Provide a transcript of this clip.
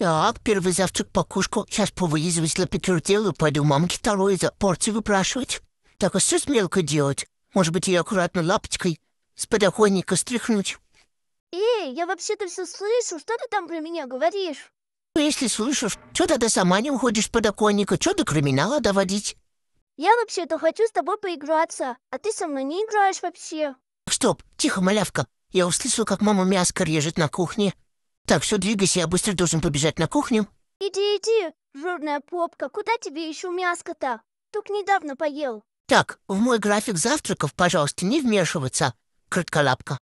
Так, первый завтрак покушку Сейчас повыезжу, если потерпела, пойду мамке второе за порцию выпрашивать. Так а что с мелко делать? Может быть, ее аккуратно лапочкой с подоконника стряхнуть? Эй, я вообще-то все слышу. Что ты там про меня говоришь? Ну, если слышишь, что тогда сама не уходишь с подоконника? Что до криминала доводить? Я вообще-то хочу с тобой поиграться, а ты со мной не играешь вообще. Стоп, тихо, малявка. Я услышал, как мама мяско режет на кухне. Так, все, двигайся, я быстро должен побежать на кухню. Иди, иди, жирная попка, куда тебе еще мяско-то? Только недавно поел. Так, в мой график завтраков, пожалуйста, не вмешиваться, кратколапка.